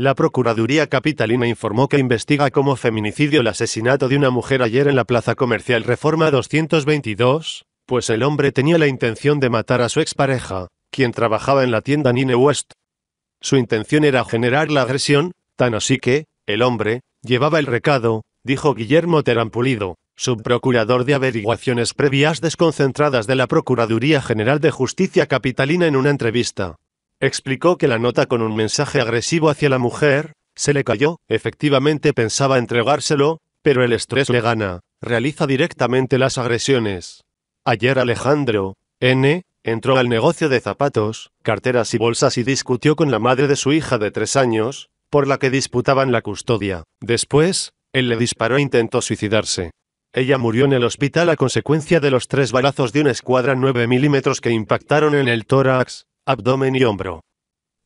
La Procuraduría Capitalina informó que investiga como feminicidio el asesinato de una mujer ayer en la Plaza Comercial Reforma 222, pues el hombre tenía la intención de matar a su expareja, quien trabajaba en la tienda Nine West. Su intención era generar la agresión, tan así que, el hombre, llevaba el recado, dijo Guillermo Terampulido, subprocurador de averiguaciones previas desconcentradas de la Procuraduría General de Justicia Capitalina en una entrevista. Explicó que la nota con un mensaje agresivo hacia la mujer, se le cayó, efectivamente pensaba entregárselo, pero el estrés le gana, realiza directamente las agresiones. Ayer Alejandro, N., entró al negocio de zapatos, carteras y bolsas y discutió con la madre de su hija de tres años, por la que disputaban la custodia. Después, él le disparó e intentó suicidarse. Ella murió en el hospital a consecuencia de los tres balazos de una escuadra 9 milímetros que impactaron en el tórax, abdomen y hombro.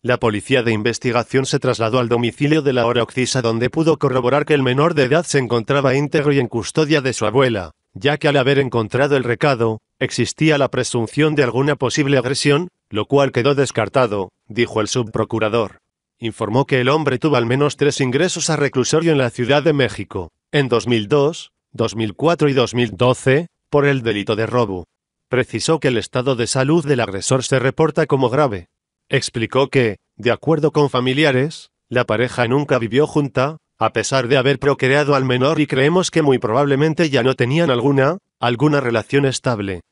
La policía de investigación se trasladó al domicilio de la hora occisa donde pudo corroborar que el menor de edad se encontraba íntegro y en custodia de su abuela, ya que al haber encontrado el recado, existía la presunción de alguna posible agresión, lo cual quedó descartado, dijo el subprocurador. Informó que el hombre tuvo al menos tres ingresos a reclusorio en la Ciudad de México, en 2002, 2004 y 2012, por el delito de robo precisó que el estado de salud del agresor se reporta como grave. Explicó que, de acuerdo con familiares, la pareja nunca vivió junta, a pesar de haber procreado al menor y creemos que muy probablemente ya no tenían alguna, alguna relación estable.